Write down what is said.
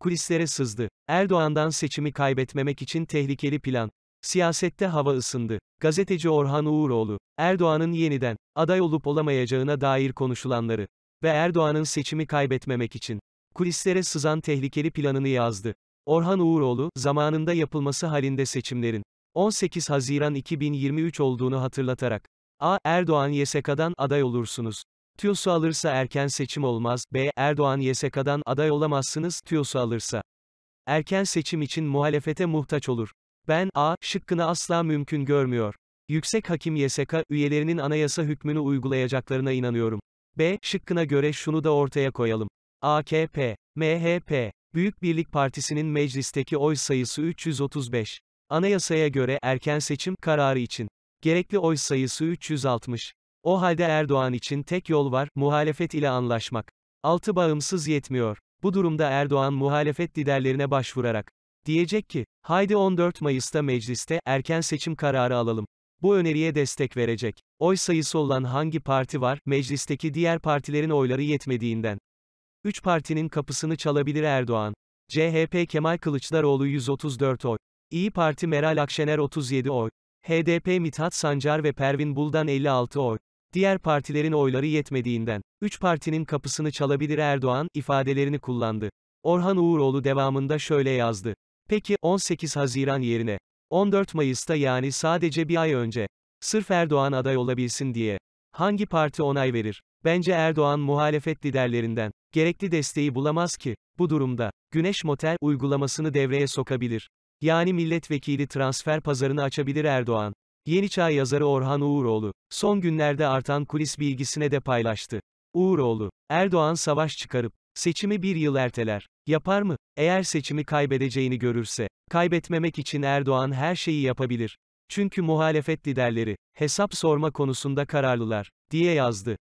Kulislere sızdı. Erdoğan'dan seçimi kaybetmemek için tehlikeli plan. Siyasette hava ısındı. Gazeteci Orhan Uğuroğlu, Erdoğan'ın yeniden aday olup olamayacağına dair konuşulanları ve Erdoğan'ın seçimi kaybetmemek için kulislere sızan tehlikeli planını yazdı. Orhan Uğuroğlu, zamanında yapılması halinde seçimlerin 18 Haziran 2023 olduğunu hatırlatarak, A. Erdoğan YSK'dan aday olursunuz. TÜYOS'u alırsa erken seçim olmaz. B. Erdoğan YSK'dan aday olamazsınız, TÜYOS'u alırsa. Erken seçim için muhalefete muhtaç olur. Ben, A. Şıkkını asla mümkün görmüyor. Yüksek Hakim YSK, üyelerinin anayasa hükmünü uygulayacaklarına inanıyorum. B. Şıkkına göre şunu da ortaya koyalım. AKP, MHP, Büyük Birlik Partisi'nin meclisteki oy sayısı 335. Anayasaya göre erken seçim kararı için gerekli oy sayısı 360. O halde Erdoğan için tek yol var, muhalefet ile anlaşmak. Altı bağımsız yetmiyor. Bu durumda Erdoğan muhalefet liderlerine başvurarak diyecek ki, haydi 14 Mayıs'ta mecliste erken seçim kararı alalım. Bu öneriye destek verecek. Oy sayısı olan hangi parti var, meclisteki diğer partilerin oyları yetmediğinden. Üç partinin kapısını çalabilir Erdoğan. CHP Kemal Kılıçdaroğlu 134 oy. İyi Parti Meral Akşener 37 oy. HDP Mithat Sancar ve Pervin Buldan 56 oy diğer partilerin oyları yetmediğinden, üç partinin kapısını çalabilir Erdoğan, ifadelerini kullandı. Orhan Uğuroğlu devamında şöyle yazdı. Peki, 18 Haziran yerine, 14 Mayıs'ta yani sadece bir ay önce, sırf Erdoğan aday olabilsin diye, hangi parti onay verir? Bence Erdoğan muhalefet liderlerinden, gerekli desteği bulamaz ki, bu durumda, Güneş Motel, uygulamasını devreye sokabilir. Yani milletvekili transfer pazarını açabilir Erdoğan. Yeni Çağ yazarı Orhan Uğuroğlu, son günlerde artan kulis bilgisine de paylaştı. Uğuroğlu, Erdoğan savaş çıkarıp, seçimi bir yıl erteler. Yapar mı? Eğer seçimi kaybedeceğini görürse, kaybetmemek için Erdoğan her şeyi yapabilir. Çünkü muhalefet liderleri, hesap sorma konusunda kararlılar, diye yazdı.